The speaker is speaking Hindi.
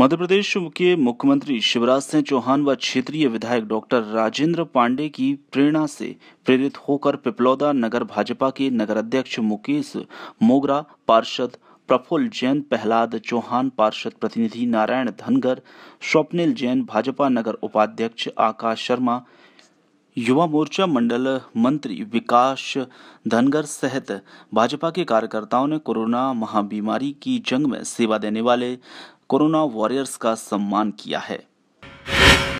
मध्य प्रदेश के मुख्यमंत्री शिवराज सिंह चौहान व क्षेत्रीय विधायक डॉक्टर राजेंद्र पांडे की प्रेरणा से प्रेरित होकर पिपलौदा नगर भाजपा के नगर अध्यक्ष मुकेश मोगरा पार्षद प्रफुल्ल जैन प्रहलाद चौहान पार्षद प्रतिनिधि नारायण धनगर स्वप्निल जैन भाजपा नगर उपाध्यक्ष आकाश शर्मा युवा मोर्चा मंडल मंत्री विकास धनगर सहित भाजपा के कार्यकर्ताओं ने कोरोना महाबीमारी की जंग में सेवा देने वाले कोरोना वॉरियर्स का सम्मान किया है